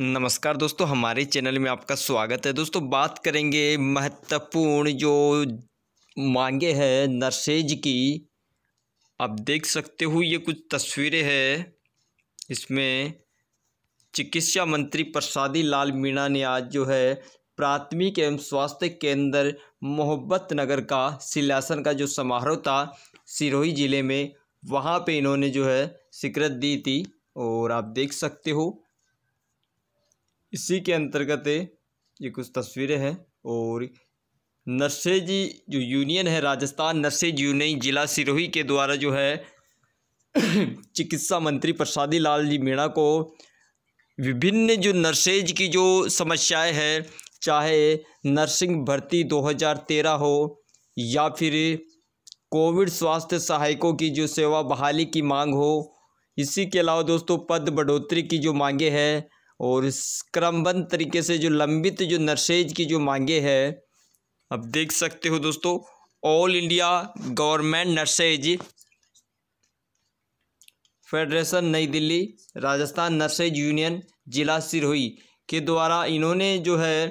नमस्कार दोस्तों हमारे चैनल में आपका स्वागत है दोस्तों बात करेंगे महत्वपूर्ण जो मांगे हैं नर्सेज की आप देख सकते हो ये कुछ तस्वीरें हैं इसमें चिकित्सा मंत्री प्रसादी लाल मीणा ने आज जो है प्राथमिक एवं स्वास्थ्य केंद्र मोहब्बत नगर का शिलासन का जो समारोह था सिरोही ज़िले में वहाँ पे इन्होंने जो है शिकरत दी थी और आप देख सकते हो इसी के अंतर्गत ये कुछ तस्वीरें हैं और नर्सेज जो यूनियन है राजस्थान नर्सेज यूनियन जिला सिरोही के द्वारा जो है चिकित्सा मंत्री प्रसादी लाल जी मीणा को विभिन्न जो नर्सेज की जो समस्याएं हैं चाहे नर्सिंग भर्ती 2013 हो या फिर कोविड स्वास्थ्य सहायकों की जो सेवा बहाली की मांग हो इसी के अलावा दोस्तों पद बढ़ोतरी की जो मांगे हैं और इस तरीके से जो लंबित जो नर्सेज की जो मांगे है आप देख सकते हो दोस्तों All India Government Nurses Federation New Delhi Rajasthan nurses union जिला सिरोही के द्वारा इन्होंने जो है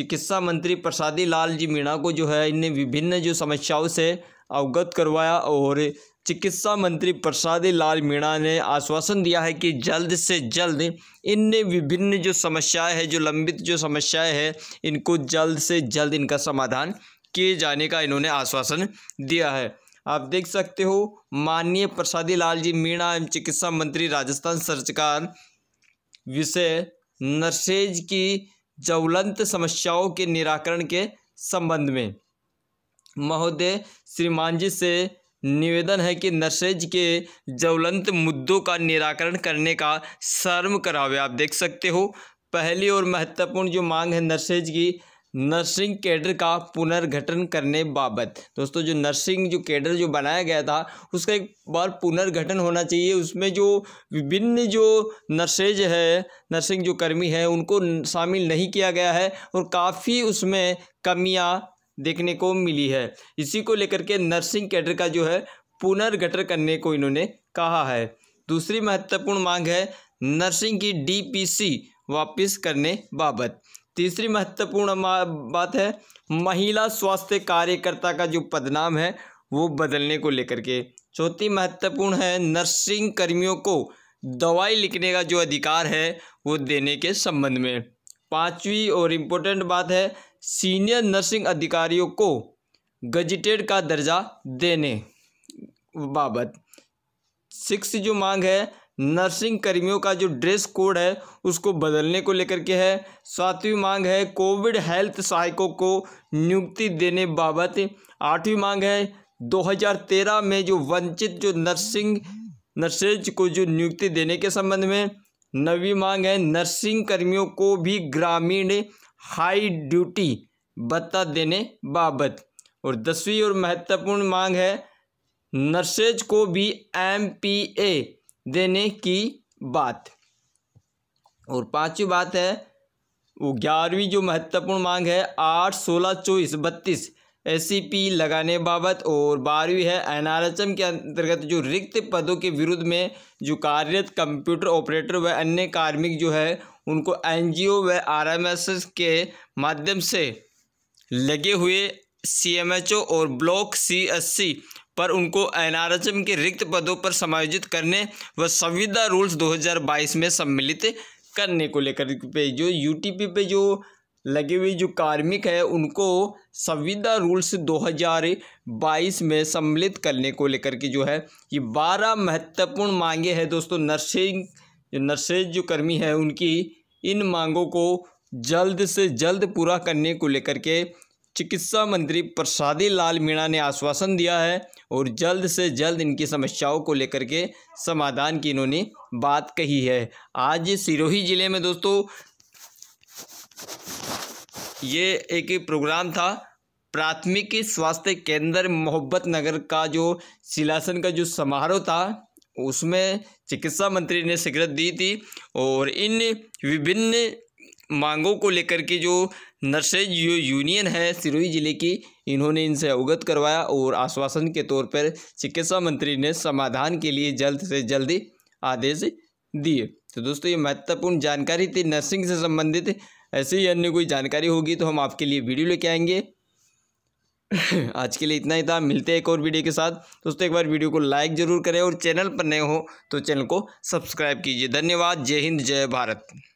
चिकित्सा मंत्री प्रसादी लाल जी मीणा को जो है इनने विभिन्न जो समस्याओं से अवगत करवाया और चिकित्सा मंत्री प्रसादी लाल मीणा ने आश्वासन दिया है कि जल्द से जल्द इन विभिन्न जो समस्याएं हैं जो लंबित जो समस्याएं हैं इनको जल्द से जल्द इनका समाधान किए जाने का इन्होंने आश्वासन दिया है आप देख सकते हो माननीय प्रसादी लाल जी मीणा एवं चिकित्सा मंत्री राजस्थान सरकार विषय नर्सेज की ज्वलंत समस्याओं के निराकरण के संबंध में महोदय श्रीमान जी से निवेदन है कि नशेज के ज्वलंत मुद्दों का निराकरण करने का शर्म करावे आप देख सकते हो पहली और महत्वपूर्ण जो मांग है नर्सेज की नर्सिंग कैडर का पुनर्गठन करने बाबत दोस्तों जो नर्सिंग जो कैडर जो बनाया गया था उसका एक बार पुनर्गठन होना चाहिए उसमें जो विभिन्न जो नर्सेज है नर्सिंग जो कर्मी है उनको शामिल नहीं किया गया है और काफ़ी उसमें कमियां देखने को मिली है इसी को लेकर के नर्सिंग कैडर का जो है पुनर्गठन करने को इन्होंने कहा है दूसरी महत्वपूर्ण मांग है नर्सिंग की डी वापस करने बाबत तीसरी महत्वपूर्ण बात है महिला स्वास्थ्य कार्यकर्ता का जो पदनाम है वो बदलने को लेकर के चौथी महत्वपूर्ण है नर्सिंग कर्मियों को दवाई लिखने का जो अधिकार है वो देने के संबंध में पांचवी और इम्पोर्टेंट बात है सीनियर नर्सिंग अधिकारियों को गजटेड का दर्जा देने बाबत सिक्स जो मांग है नर्सिंग कर्मियों का जो ड्रेस कोड है उसको बदलने को लेकर के है सातवीं मांग है कोविड हेल्थ सहायकों को नियुक्ति देने बाबत आठवीं मांग है 2013 में जो वंचित जो नर्सिंग नर्सेज को जो नियुक्ति देने के संबंध में नवी मांग है नर्सिंग कर्मियों को भी ग्रामीण हाई ड्यूटी भत्ता देने बाबत और दसवीं और महत्वपूर्ण मांग है नर्सेज को भी एम पी ए देने की बात और पांचवी बात है वो ग्यारहवीं जो महत्वपूर्ण मांग है आठ सोलह चौबीस बत्तीस एस e लगाने बाबत और बारहवीं है एन के अंतर्गत जो रिक्त पदों के विरुद्ध में जो कार्यरत कंप्यूटर ऑपरेटर व अन्य कार्मिक जो है उनको एनजीओ व आरएमएसएस के माध्यम से लगे हुए सीएमएचओ और ब्लॉक सीएससी पर उनको एनआरएचएम के रिक्त पदों पर समायोजित करने व संविदा रूल्स 2022 में सम्मिलित करने को लेकर पे जो यूटीपी पे जो लगे हुए जो कार्मिक है उनको संविदा रूल्स 2022 में सम्मिलित करने को लेकर के जो है ये बारह महत्वपूर्ण मांगे हैं दोस्तों नर्सिंग जो नर्सेज जो कर्मी है उनकी इन मांगों को जल्द से जल्द पूरा करने को लेकर के चिकित्सा मंत्री प्रसादी लाल मीणा ने आश्वासन दिया है और जल्द से जल्द इनकी समस्याओं को लेकर के समाधान की इन्होंने बात कही है आज सिरोही ज़िले में दोस्तों ये एक प्रोग्राम था प्राथमिक स्वास्थ्य केंद्र मोहब्बत नगर का जो शिलासन का जो समारोह था उसमें चिकित्सा मंत्री ने स्वीकृत दी थी और इन विभिन्न मांगों को लेकर के जो नर्सेज जो यूनियन है सिरोही जिले की इन्होंने इनसे अवगत करवाया और आश्वासन के तौर पर चिकित्सा मंत्री ने समाधान के लिए जल्द से जल्दी आदेश दिए तो दोस्तों ये महत्वपूर्ण जानकारी थी नर्सिंग से संबंधित ऐसी ही अन्य कोई जानकारी होगी तो हम आपके लिए वीडियो लेके आएंगे आज के लिए इतना ही था मिलते हैं एक और वीडियो के साथ दोस्तों एक बार वीडियो को लाइक ज़रूर करें और चैनल पर नए हो तो चैनल को सब्सक्राइब कीजिए धन्यवाद जय हिंद जय भारत